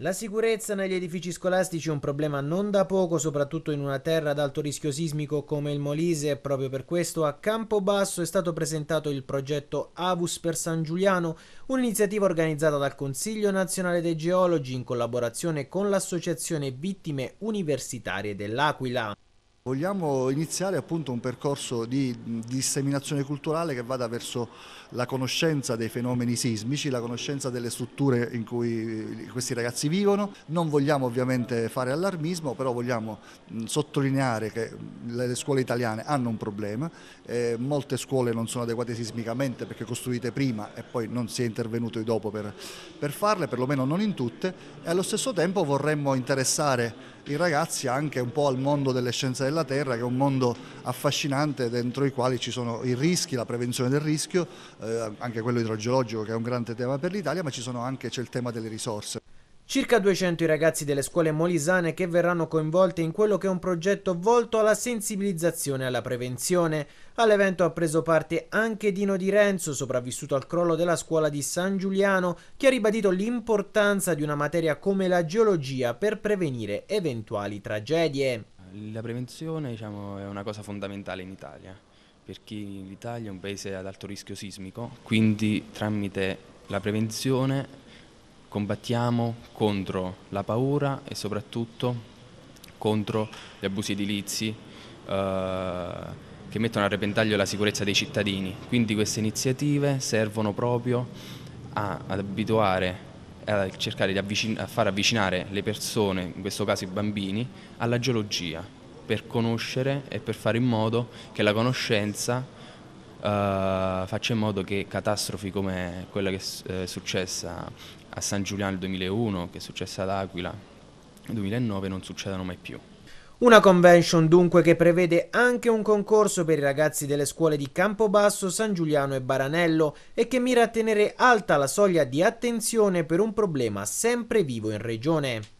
La sicurezza negli edifici scolastici è un problema non da poco, soprattutto in una terra ad alto rischio sismico come il Molise e proprio per questo a Campobasso è stato presentato il progetto Avus per San Giuliano, un'iniziativa organizzata dal Consiglio Nazionale dei Geologi in collaborazione con l'Associazione Vittime Universitarie dell'Aquila. Vogliamo iniziare appunto un percorso di, disseminazione culturale che vada verso la conoscenza dei fenomeni sismici, la conoscenza delle strutture in cui eh, questi ragazzi vivono. Non vogliamo ovviamente fare allarmismo, però vogliamo sottolineare che le scuole italiane hanno un problema, eh, molte scuole non sono adeguate sismicamente perché costruite prima e poi non si è intervenuto dopo per, per farle, perlomeno non in tutte, e allo stesso tempo vorremmo interessare i ragazzi anche un po' al mondo delle scienze della terra che è un mondo affascinante dentro i quali ci sono i rischi, la prevenzione del rischio, eh, anche quello idrogeologico che è un grande tema per l'Italia, ma c'è anche il tema delle risorse. Circa 200 i ragazzi delle scuole molisane che verranno coinvolti in quello che è un progetto volto alla sensibilizzazione e alla prevenzione. All'evento ha preso parte anche Dino Di Renzo, sopravvissuto al crollo della scuola di San Giuliano, che ha ribadito l'importanza di una materia come la geologia per prevenire eventuali tragedie. La prevenzione diciamo, è una cosa fondamentale in Italia, perché l'Italia è un paese ad alto rischio sismico, quindi tramite la prevenzione combattiamo contro la paura e soprattutto contro gli abusi edilizi eh, che mettono a repentaglio la sicurezza dei cittadini. Quindi queste iniziative servono proprio a, ad abituare a cercare di avvicin- far avvicinare le persone, in questo caso i bambini, alla geologia per conoscere e per fare in modo che la conoscenza eh, faccia in modo che catastrofi come quella che eh, è successa a San Giuliano nel 2001, che è successa ad Aquila nel 2009, non succedano mai più. Una convention dunque che prevede anche un concorso per i ragazzi delle scuole di Campobasso, San Giuliano e Baranello e che mira a tenere alta la soglia di attenzione per un problema sempre vivo in regione.